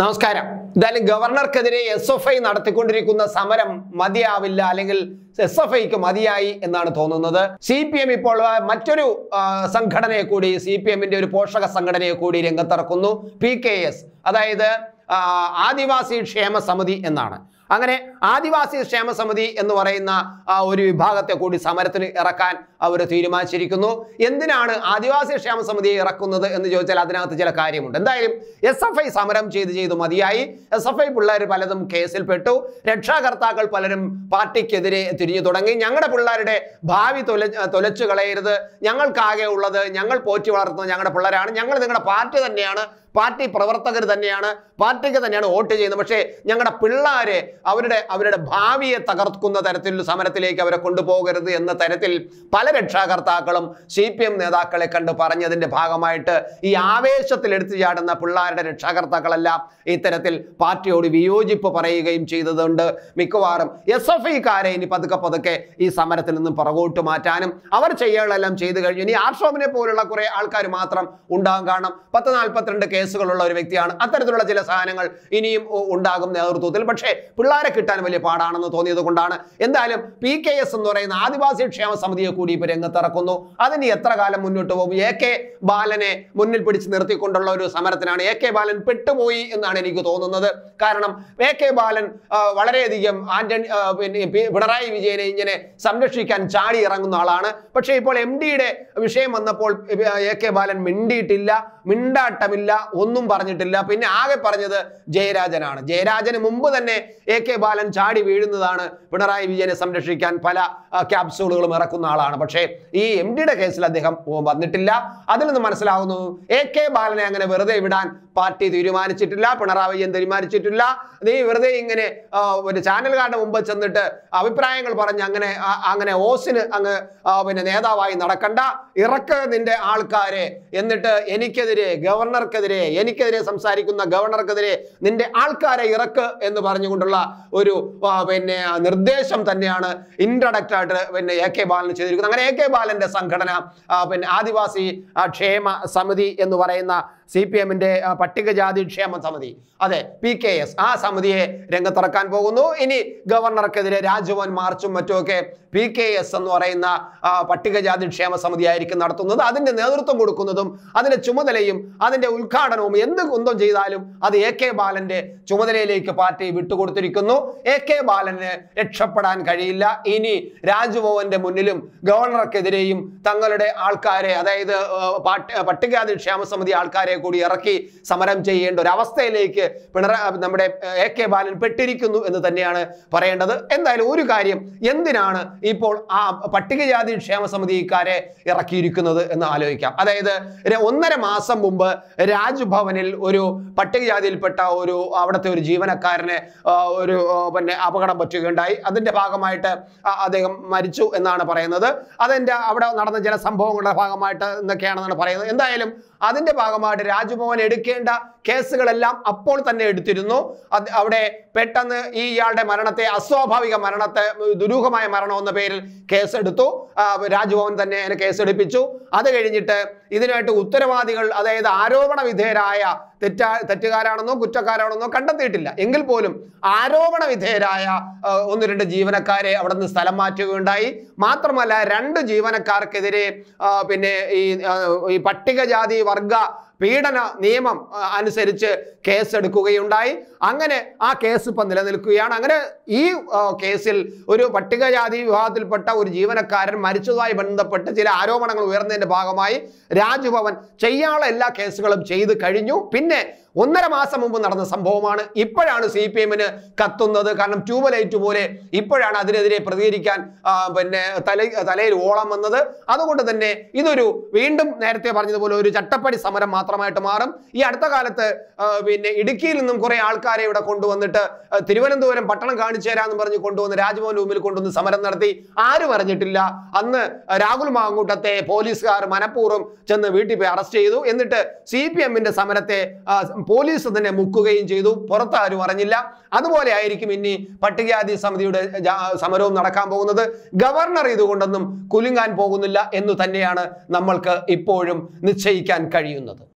നമസ്കാരം എന്തായാലും ഗവർണർക്കെതിരെ എസ് എഫ് ഐ നടത്തിക്കൊണ്ടിരിക്കുന്ന സമരം മതിയാവില്ല അല്ലെങ്കിൽ എസ് എഫ് ഐക്ക് മതിയായി എന്നാണ് തോന്നുന്നത് സി പി എം ഇപ്പോൾ മറ്റൊരു സംഘടനയെ കൂടി സി പി എമ്മിന്റെ ഒരു പോഷക സംഘടനയെ കൂടി രംഗത്തിറക്കുന്നു പി കെ എസ് അതായത് ആദിവാസി ക്ഷേമ സമിതി എന്നാണ് അങ്ങനെ ആദിവാസി ക്ഷേമ സമിതി എന്ന് പറയുന്ന ഒരു വിഭാഗത്തെ കൂടി സമരത്തിന് ഇറക്കാൻ അവർ തീരുമാനിച്ചിരിക്കുന്നു എന്തിനാണ് ആദിവാസി ക്ഷേമ സമിതിയെ ഇറക്കുന്നത് എന്ന് ചോദിച്ചാൽ അതിനകത്ത് ചില കാര്യമുണ്ട് എന്തായാലും എസ് എഫ് ഐ സമരം ചെയ്ത് ചെയ്ത് മതിയായി എസ് എഫ് ഐ പിള്ളേർ പലതും കേസിൽ പെട്ടു രക്ഷാകർത്താക്കൾ പലരും പാർട്ടിക്കെതിരെ തിരിഞ്ഞു തുടങ്ങി ഞങ്ങളുടെ പിള്ളേരുടെ ഭാവി തൊല തൊലച്ചു കളയരുത് ഞങ്ങൾക്കാകെ ഉള്ളത് ഞങ്ങൾ പോറ്റി വളർത്തുന്ന ഞങ്ങളുടെ പിള്ളേരാണ് ഞങ്ങൾ നിങ്ങളുടെ പാർട്ടി തന്നെയാണ് പാർട്ടി പ്രവർത്തകർ തന്നെയാണ് പാർട്ടിക്ക് തന്നെയാണ് വോട്ട് ചെയ്യുന്നത് പക്ഷേ ഞങ്ങളുടെ പിള്ളേരെ അവരുടെ അവരുടെ ഭാവിയെ തകർക്കുന്ന തരത്തിൽ സമരത്തിലേക്ക് അവരെ കൊണ്ടുപോകരുത് എന്ന തരത്തിൽ പല രക്ഷാകർത്താക്കളും സി പി എം നേതാക്കളെ കണ്ട് പറഞ്ഞതിൻ്റെ ഭാഗമായിട്ട് ഈ ആവേശത്തിൽ എടുത്തു ചാടുന്ന പിള്ളേരുടെ രക്ഷാകർത്താക്കളെല്ലാം ഇത്തരത്തിൽ പാർട്ടിയോട് വിയോജിപ്പ് പറയുകയും ചെയ്തതുകൊണ്ട് മിക്കവാറും എസ് എഫ് ഐക്കാരെ ഇനി പതുക്കെ പതുക്കെ ഈ സമരത്തിൽ നിന്നും പുറകോട്ട് മാറ്റാനും അവർ ചെയ്യാനുള്ളതെല്ലാം ചെയ്തു കഴിഞ്ഞു ഇനി ആർഷോമിനെ പോലുള്ള കുറേ ആൾക്കാർ മാത്രം ഉണ്ടാകും കാരണം പത്ത് നാൽപ്പത്തിരണ്ട് കെ കേസുകളുള്ള ഒരു വ്യക്തിയാണ് അത്തരത്തിലുള്ള ചില സാധനങ്ങൾ ഇനിയും ഉണ്ടാകും നേതൃത്വത്തിൽ പക്ഷേ പിള്ളേരെ കിട്ടാൻ വലിയ പാടാണെന്ന് തോന്നിയത് കൊണ്ടാണ് എന്തായാലും പി കെ എസ് എന്ന് പറയുന്ന ആദിവാസി ക്ഷേമ സമിതിയെ കൂടി ഇപ്പൊ രംഗത്തിറക്കുന്നു അതിന് എത്ര കാലം മുന്നോട്ട് പോകും എ കെ ബാലനെ മുന്നിൽ പിടിച്ച് നിർത്തിക്കൊണ്ടുള്ള ഒരു സമരത്തിനാണ് എ കെ ബാലൻ പെട്ടുപോയി എന്നാണ് എനിക്ക് തോന്നുന്നത് കാരണം എ കെ ബാലൻ വളരെയധികം ആന്റണി പിന്നെ പിണറായി വിജയനെ ഇങ്ങനെ സംരക്ഷിക്കാൻ ചാടി ഇറങ്ങുന്ന ആളാണ് പക്ഷേ ഇപ്പോൾ എം ഡിയുടെ വിഷയം വന്നപ്പോൾ എ കെ ബാലൻ മിണ്ടിയിട്ടില്ല മിണ്ടാട്ടമില്ല ഒന്നും പറഞ്ഞിട്ടില്ല പിന്നെ ആകെ പറഞ്ഞത് ജയരാജനാണ് ജയരാജന് മുമ്പ് തന്നെ എ കെ ബാലൻ ചാടി വീഴുന്നതാണ് പിണറായി വിജയനെ സംരക്ഷിക്കാൻ പല ക്യാപ്സൂളുകളും ഇറക്കുന്ന ആളാണ് പക്ഷേ ഈ എം ഡിയുടെ കേസിൽ അദ്ദേഹം വന്നിട്ടില്ല അതിൽ നിന്ന് മനസ്സിലാവുന്നു എ കെ ബാലനെ അങ്ങനെ വെറുതെ വിടാൻ പാർട്ടി തീരുമാനിച്ചിട്ടില്ല പിണറായി വിജയൻ തീരുമാനിച്ചിട്ടില്ല നീ വെറുതെ ഇങ്ങനെ ഒരു ചാനലുകാരുടെ മുമ്പ് ചെന്നിട്ട് അഭിപ്രായങ്ങൾ പറഞ്ഞ് അങ്ങനെ അങ്ങനെ ഓസിന് അങ്ങ് പിന്നെ നേതാവായി നടക്കണ്ട ഇറക്ക നിന്റെ ആൾക്കാരെ എന്നിട്ട് എനിക്കെതിരെ ഗവർണർക്കെതിരെ എനിക്കെതിരെ എനിക്കെതിരെ സംസാരിക്കുന്ന ഗവർണർക്കെതിരെ നിന്റെ ആൾക്കാരെ ഇറക്ക് എന്ന് പറഞ്ഞുകൊണ്ടുള്ള ഒരു പിന്നെ നിർദ്ദേശം തന്നെയാണ് ഇൻട്രഡക്റ്റ് ആയിട്ട് പിന്നെ എ കെ ബാലൻ ചെയ്തിരിക്കുന്നത് അങ്ങനെ എ കെ ബാലന്റെ സംഘടന പിന്നെ ആദിവാസി ക്ഷേമ സമിതി എന്ന് പറയുന്ന സി പി എമ്മിൻ്റെ പട്ടികജാതി ക്ഷേമ സമിതി അതെ പി കെ എസ് ആ സമിതിയെ രംഗത്തിറക്കാൻ പോകുന്നു ഇനി ഗവർണർക്കെതിരെ രാജ്ഭവൻ മാർച്ചും മറ്റുമൊക്കെ പി കെ എസ് എന്ന് പറയുന്ന പട്ടികജാതി ക്ഷേമ സമിതി ആയിരിക്കും നടത്തുന്നത് അതിൻ്റെ നേതൃത്വം കൊടുക്കുന്നതും അതിൻ്റെ ചുമതലയും അതിൻ്റെ ഉദ്ഘാടനവും എന്ത് കുന്തം ചെയ്താലും അത് എ കെ ബാലൻ്റെ ചുമതലയിലേക്ക് പാർട്ടി വിട്ടുകൊടുത്തിരിക്കുന്നു എ കെ ബാലന് രക്ഷപ്പെടാൻ കഴിയില്ല ഇനി രാജ്ഭവന്റെ മുന്നിലും ഗവർണർക്കെതിരെയും തങ്ങളുടെ ആൾക്കാരെ അതായത് പട്ടികജാതി ക്ഷേമ സമിതി ആൾക്കാരെ പോലീസുകാരെ കൂടി ഇറക്കി സമരം ചെയ്യേണ്ട ഒരു അവസ്ഥയിലേക്ക് നമ്മുടെ എ കെ ബാലൻ പെട്ടിരിക്കുന്നു എന്ന് തന്നെയാണ് പറയേണ്ടത് എന്തായാലും ഒരു കാര്യം എന്തിനാണ് ഇപ്പോൾ ആ പട്ടികജാതി ക്ഷേമ സമിതിക്കാരെ ഇറക്കിയിരിക്കുന്നത് എന്ന് ആലോചിക്കാം അതായത് ഒന്നര മാസം മുമ്പ് രാജ്ഭവനിൽ ഒരു പട്ടികജാതിയിൽപ്പെട്ട ഒരു അവിടുത്തെ ഒരു ജീവനക്കാരനെ ഒരു പിന്നെ അപകടം പറ്റുകയുണ്ടായി അതിൻ്റെ ഭാഗമായിട്ട് അദ്ദേഹം മരിച്ചു എന്നാണ് പറയുന്നത് അതിൻ്റെ അവിടെ നടന്ന ചില സംഭവങ്ങളുടെ ഭാഗമായിട്ട് എന്നൊക്കെയാണെന്നാണ് പറയുന്നത് എന്തായാലും അതിന്റെ ഭാഗമായിട്ട് രാജ്ഭവൻ എടുക്കേണ്ട കേസുകളെല്ലാം അപ്പോൾ തന്നെ എടുത്തിരുന്നു അത് അവിടെ പെട്ടെന്ന് ഈ ഇയാളുടെ മരണത്തെ അസ്വാഭാവിക മരണത്തെ ദുരൂഹമായ മരണം എന്ന പേരിൽ കേസെടുത്തു രാജ്ഭവൻ തന്നെ അതിന് കേസെടുപ്പിച്ചു അത് കഴിഞ്ഞിട്ട് ഇതിനായിട്ട് ഉത്തരവാദികൾ അതായത് ആരോപണ വിധേയരായ തെറ്റാ തെറ്റുകാരാണെന്നോ കുറ്റക്കാരാണെന്നോ കണ്ടെത്തിയിട്ടില്ല എങ്കിൽ പോലും ആരോപണ വിധേയരായ ഒന്ന് രണ്ട് ജീവനക്കാരെ അവിടെ നിന്ന് സ്ഥലം മാറ്റുകയുണ്ടായി മാത്രമല്ല രണ്ട് ജീവനക്കാർക്കെതിരെ പിന്നെ ഈ പട്ടികജാതി വർഗ പീഡന നിയമം അനുസരിച്ച് കേസെടുക്കുകയുണ്ടായി അങ്ങനെ ആ കേസ് ഇപ്പം നിലനിൽക്കുകയാണ് അങ്ങനെ ഈ കേസിൽ ഒരു പട്ടികജാതി വിഭാഗത്തിൽപ്പെട്ട ഒരു ജീവനക്കാരൻ മരിച്ചതുമായി ബന്ധപ്പെട്ട് ചില ആരോപണങ്ങൾ ഉയർന്നതിൻ്റെ ഭാഗമായി രാജ്ഭവൻ ചെയ്യാനുള്ള എല്ലാ കേസുകളും ചെയ്ത് കഴിഞ്ഞു പിന്നെ ഒന്നര മാസം മുമ്പ് നടന്ന സംഭവമാണ് ഇപ്പോഴാണ് സി പി എമ്മിന് കത്തുന്നത് കാരണം ട്യൂബലൈറ്റ് പോലെ ഇപ്പോഴാണ് അതിനെതിരെ പ്രതികരിക്കാൻ പിന്നെ തല തലയിൽ ഓളം വന്നത് അതുകൊണ്ട് തന്നെ ഇതൊരു വീണ്ടും നേരത്തെ പറഞ്ഞതുപോലെ ഒരു ചട്ടപ്പടി സമരം മാത്രമായിട്ട് മാറും ഈ അടുത്ത കാലത്ത് പിന്നെ ഇടുക്കിയിൽ നിന്നും കുറെ ആൾക്കാരെ ഇവിടെ കൊണ്ടുവന്നിട്ട് തിരുവനന്തപുരം പട്ടണം കാണിച്ചു തരാമെന്ന് പറഞ്ഞ് കൊണ്ടുവന്ന് രാജ്ഭവൻ റൂമിൽ കൊണ്ടുവന്ന് സമരം നടത്തി ആരും അറിഞ്ഞിട്ടില്ല അന്ന് രാഹുൽ മാങ്കൂട്ടത്തെ പോലീസുകാർ മനഃപൂർവ്വം ചെന്ന് വീട്ടിൽ പോയി അറസ്റ്റ് ചെയ്തു എന്നിട്ട് സി പി എമ്മിന്റെ സമരത്തെ പോലീസ് തന്നെ മുക്കുകയും ചെയ്തു പുറത്ത് ആരും അറിഞ്ഞില്ല അതുപോലെ ആയിരിക്കും ഇനി പട്ടികജാതി സമിതിയുടെ സമരവും നടക്കാൻ പോകുന്നത് ഗവർണർ ഇതുകൊണ്ടൊന്നും കുലുങ്ങാൻ പോകുന്നില്ല എന്ന് തന്നെയാണ് നമ്മൾക്ക് ഇപ്പോഴും നിശ്ചയിക്കാൻ കഴിയുന്നത്